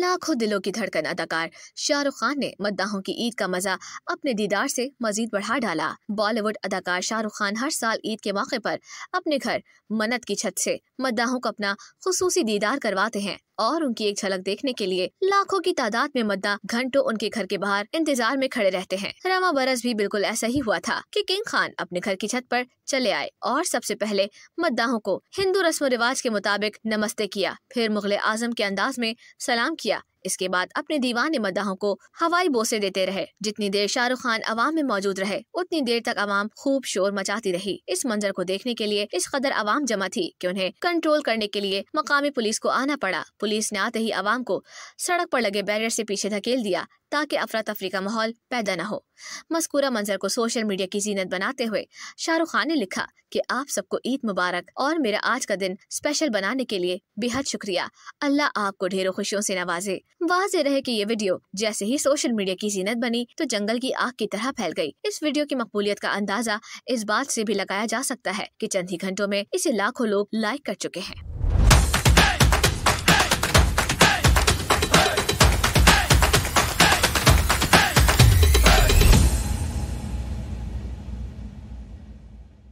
लाखों दिलों की धड़कन अदाकार शाहरुख खान ने मद्दाहों की ईद का मजा अपने दीदार से मजीद बढ़ा डाला बॉलीवुड अदाकार शाहरुख खान हर साल ईद के मौके पर अपने घर मन्नत की छत से मद्दाहों को अपना खसूसी दीदार करवाते हैं और उनकी एक झलक देखने के लिए लाखों की तादाद में मद्दा घंटों उनके घर के बाहर इंतजार में खड़े रहते हैं रवा बरस भी बिल्कुल ऐसा ही हुआ था कि किंग खान अपने घर की छत पर चले आए और सबसे पहले मद्दाहों को हिंदू रस्म रिवाज के मुताबिक नमस्ते किया फिर मुगल आजम के अंदाज में सलाम किया इसके बाद अपने दीवान मदाहों को हवाई बोसे देते रहे जितनी देर शाहरुख खान अवाम में मौजूद रहे उतनी देर तक अवाम खूब शोर मचाती रही इस मंजर को देखने के लिए इस कदर अवाम जमा थी कि उन्हें कंट्रोल करने के लिए मकामी पुलिस को आना पड़ा पुलिस ने आते ही अवाम को सड़क पर लगे बैरियर से पीछे धकेल दिया ताकि अफरा तफरी का माहौल पैदा न हो मस्कूरा मंजर को सोशल मीडिया की जीनत बनाते हुए शाहरुख खान ने लिखा कि आप सबको ईद मुबारक और मेरा आज का दिन स्पेशल बनाने के लिए बेहद शुक्रिया अल्लाह आपको ढेरों खुशियों से नवाजे वाज रहे कि ये वीडियो जैसे ही सोशल मीडिया की जीनत बनी तो जंगल की आग की तरह फैल गई इस वीडियो की मकबूलियत का अंदाजा इस बात से भी लगाया जा सकता है कि चंद ही घंटों में इसे लाखों लोग लाइक कर चुके हैं